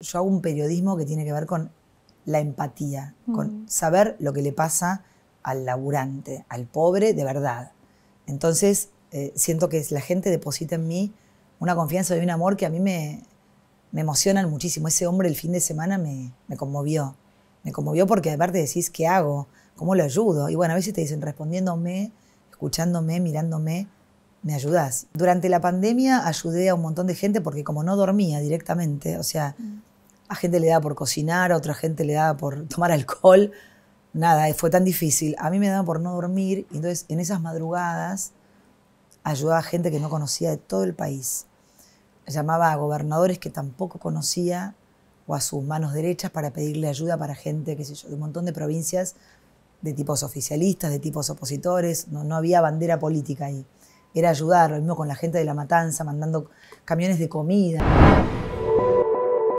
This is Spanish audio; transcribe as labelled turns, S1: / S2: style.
S1: Yo hago un periodismo que tiene que ver con la empatía, con saber lo que le pasa al laburante, al pobre de verdad. Entonces, eh, siento que la gente deposita en mí una confianza y un amor que a mí me, emocionan muchísimo. Ese hombre el fin de semana me, conmovió. Me conmovió porque aparte decís, ¿qué hago? ¿Cómo lo ayudo? Y bueno, a veces te dicen, respondiéndome, escuchándome, mirándome, me ayudás. Durante la pandemia ayudé a un montón de gente porque como no dormía directamente, o sea, mm. A gente le daba por cocinar, a otra gente le daba por tomar alcohol. Nada, eh, fue tan difícil. A mí me daba por no dormir. entonces, en esas madrugadas, ayudaba a gente que no conocía de todo el país. Llamaba a gobernadores que tampoco conocía o a sus manos derechas para pedirle ayuda para gente, qué sé yo, de un montón de provincias de tipos oficialistas, de tipos opositores. No, no había bandera política ahí. Era ayudar, lo mismo con la gente de La Matanza, mandando camiones de comida.